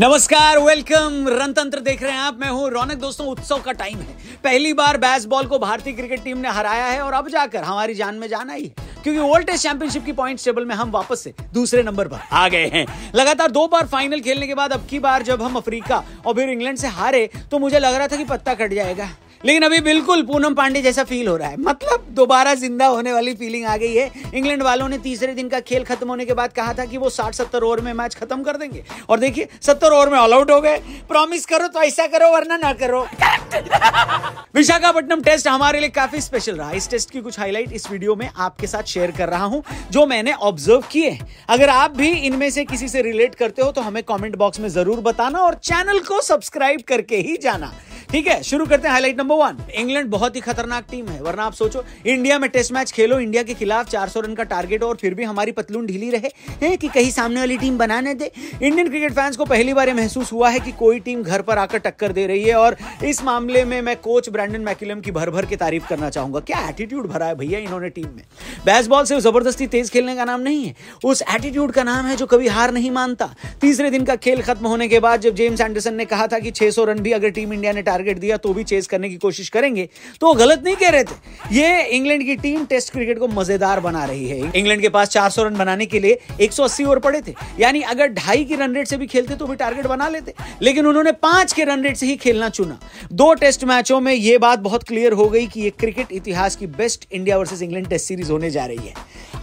नमस्कार वेलकम रणतंत्र देख रहे हैं आप मैं हूं रौनक दोस्तों उत्सव का टाइम है पहली बार बैस बॉल को भारतीय क्रिकेट टीम ने हराया है और अब जाकर हमारी जान में जान आई है क्योंकि वर्ल्ड टेस्ट चैंपियनशिप की पॉइंट टेबल में हम वापस से दूसरे नंबर पर आ गए हैं लगातार दो बार फाइनल खेलने के बाद अब की बार जब हम अफ्रीका और फिर इंग्लैंड से हारे तो मुझे लग रहा था कि पत्ता कट जाएगा लेकिन अभी बिल्कुल पूनम पांडे जैसा फील हो रहा है मतलब दोबारा जिंदा होने वाली फीलिंग आ गई है इंग्लैंड वालों ने तीसरे दिन का खेल खत्म होने के बाद कहा था कि वो साठ सत्तर ओवर में मैच खत्म कर देंगे और देखिए सत्तर ओवर में ऑल आउट हो गए प्रॉमिस करो तो ऐसा करो वरना ना करो विशाखापट्टनम टेस्ट हमारे लिए काफी स्पेशल रहा इस टेस्ट की कुछ हाईलाइट इस वीडियो में आपके साथ शेयर कर रहा हूँ जो मैंने ऑब्जर्व किए अगर आप भी इनमें से किसी से रिलेट करते हो तो हमें कॉमेंट बॉक्स में जरूर बताना और चैनल को सब्सक्राइब करके ही जाना ठीक है शुरू करते हैं हाईलाइट नंबर वन इंग्लैंड बहुत ही खतरनाक टीम है वरना आप सोचो इंडिया में टेस्ट मैच खेलो इंडिया के खिलाफ 400 रन का टारगेट और फिर भी हमारी पतलून ढीली रहे है कि कहीं सामने वाली टीम बनाने दे इंडियन क्रिकेट फैंस को पहली बार महसूस हुआ है कि कोई टीम घर पर आकर टक्कर दे रही है और इस मामले में मैं कोच ब्रैंडन मैकिलम की भर भर के तारीफ करना चाहूंगा क्या एटीट्यूड भरा है भैया इन्होंने टीम में बैसबॉल से जबरदस्ती तेज खेलने का नाम नहीं है उस एटीट्यूड का नाम है जो कभी हार नहीं मानता तीसरे दिन का खेल खत्म होने के बाद जब जेम्स एंडरसन ने कहा था कि छह रन भी अगर टीम इंडिया ने टारगेट दिया तो भी चेज करने की कोशिश करेंगे तो वो गलत नहीं कह रहे थे ये इंग्लैंड की टीम टेस्ट क्रिकेट को मजेदार बना रही है इंग्लैंड के पास चार रन बनाने के लिए एक ओवर पड़े थे यानी अगर ढाई की रन रेट से भी खेलते तो भी टारगेट बना लेते लेकिन उन्होंने पांच के रन रेट से ही खेलना चुना दो टेस्ट मैचों में यह बात बहुत क्लियर हो गई कि यह क्रिकेट इतिहास की best India versus England test series होने जा रही है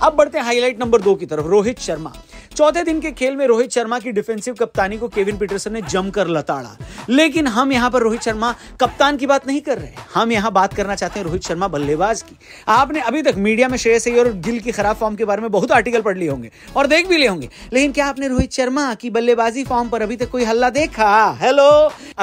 अब बढ़ते हैं हाईलाइट नंबर दो की तरफ रोहित शर्मा चौथे दिन के खेल में रोहित शर्मा की डिफेंसिव कप्तानी को केविन पीटरसन ने जमकर लताड़ा लेकिन हम यहाँ पर रोहित शर्मा कप्तान की बात नहीं कर रहे हम यहाँ बात करना चाहते हैं रोहित शर्मा बल्लेबाज की आपने अभी तक मीडिया में श्रेयस अय्यर और गिल की खराब फॉर्म के बारे में बहुत आर्टिकल पढ़ लिए होंगे और देख भी लिए होंगे लेकिन क्या आपने रोहित शर्मा की बल्लेबाजी फॉर्म पर अभी तक कोई हल्ला देखा हेलो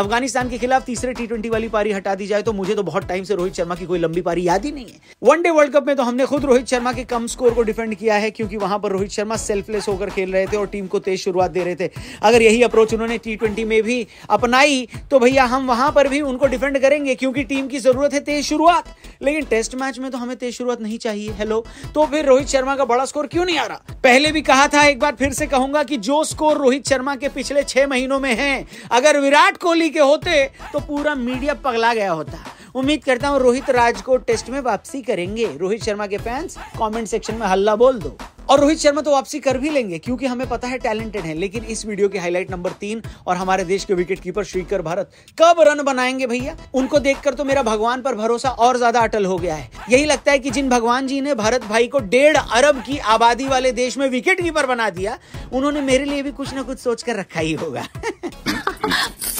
अफगानिस्तान के खिलाफ तीसरे टी वाली पारी हटा दी जाए तो मुझे तो बहुत टाइम से रोहित शर्मा की कोई लंबी पारी याद ही नहीं है वनडे वर्ल्ड कप में तो हमने खुद रोहित शर्मा के कम स्कोर को डिफेंड किया है क्योंकि वहां पर रोहित शर्मा सेल्फलेस होकर खेल रहे थे और टीम को तेज शुरुआत दे रहे थे अगर यही अप्रोच उन्होंने टी में भी अपनाई तो भैया हम वहां पर भी उनको डिफेंड करेंगे क्योंकि टीम की जरूरत है तेज शुरुआत लेकिन टेस्ट मैच में तो हमें तेज शुरुआत नहीं चाहिए हेलो तो फिर रोहित शर्मा का बड़ा स्कोर क्यों नहीं आ रहा पहले भी कहा था एक बार फिर से कहूंगा कि जो स्कोर रोहित शर्मा के पिछले छह महीनों में है अगर विराट कोहली के होते तो पूरा मीडिया पगला गया होता उम्मीद करता हूँ रोहित को टेस्ट में वापसी करेंगे रोहित शर्मा के फैंस कमेंट सेक्शन में हल्ला बोल दो और रोहित शर्मा तो वापसी कर भी लेंगे क्योंकि हमें पता है टैलेंटेड है लेकिन इस वीडियो के हाईलाइट नंबर तीन और हमारे देश के विकेट कीपर श्रीकर भारत कब रन बनाएंगे भैया उनको देखकर तो मेरा भगवान पर भरोसा और ज्यादा अटल हो गया है यही लगता है कि जिन भगवान जी ने भारत भाई को डेढ़ अरब की आबादी वाले देश में विकेट कीपर बना दिया उन्होंने मेरे लिए भी कुछ ना कुछ सोच कर रखा ही होगा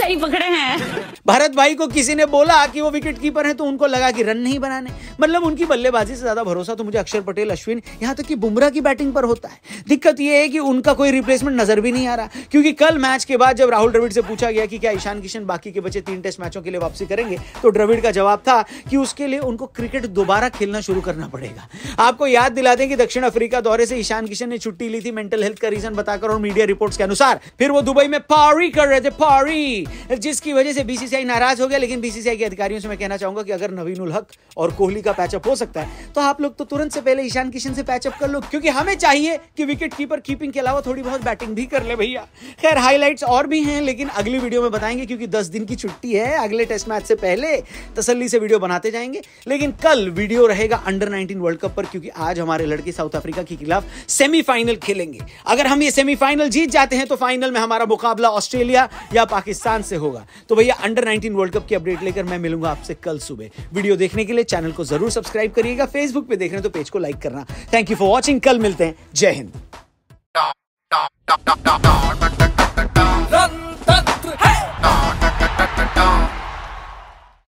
सही पकड़े हैं भारत भाई को किसी ने बोला कि वो विकेट कीपर है तो उनको लगा कि रन नहीं बनाने मतलब उनकी बल्लेबाजी से ज्यादा भरोसा तो मुझे अक्षर पटेल अश्विन यहाँ तक तो कि बुमराह की बैटिंग पर होता है दिक्कत ये है कि उनका कोई रिप्लेसमेंट नजर भी नहीं आ रहा क्योंकि कल मैच के बाद जब राहुल द्रविड़ से पूछा गया कि क्या ईशान किशन बाकी के बचे तीन टेस्ट मैचों के लिए वापसी करेंगे तो द्रविड़ का जवाब था कि उसके लिए उनको क्रिकेट दोबारा खेलना शुरू करना पड़ेगा आपको याद दिला दें कि दक्षिण अफ्रीका दौरे से ईशान किशन ने छुट्टी ली थी मेंटल हेल्थ का रीजन बताकर और मीडिया रिपोर्ट्स के अनुसार फिर वो दुबई में पारी कर रहे थे पारी जिसकी वजह से बीसीसीआई नाराज हो गया लेकिन बीसीसीआई के अधिकारियों से मैं कहना चाहूंगा कि अगर नवीन उल हक और कोहली का पैचअप हो सकता है तो आप लोग तो तुरंत से पहले ईशान किशन से पैचअप कर लो क्योंकि हमें चाहिए कि विकेट कीपर कीपिंग के अलावा थोड़ी बहुत बैटिंग भी कर ले भैया खैर हाईलाइट्स और भी हैं लेकिन अगली वीडियो में बताएंगे क्योंकि दस दिन की छुट्टी है अगले टेस्ट मैच से पहले तसली से वीडियो बनाते जाएंगे लेकिन कल वीडियो रहेगा अंडर नाइनटीन वर्ल्ड कप पर क्योंकि आज हमारे लड़के साउथ अफ्रीका के खिलाफ सेमीफाइनल खेलेंगे अगर हम ये सेमीफाइनल जीत जाते हैं तो फाइनल में हमारा मुकाबला ऑस्ट्रेलिया या पाकिस्तान जापान से होगा तो भैया अंडर 19 वर्ल्ड कप की अपडेट लेकर मैं मिलूंगा आपसे कल सुबह वीडियो देखने के लिए चैनल को जरूर सब्सक्राइब करिएगा फेसबुक पे देख रहे हैं तो पेज को लाइक करना थैंक यू फॉर वॉचिंग कल मिलते हैं जय हिंद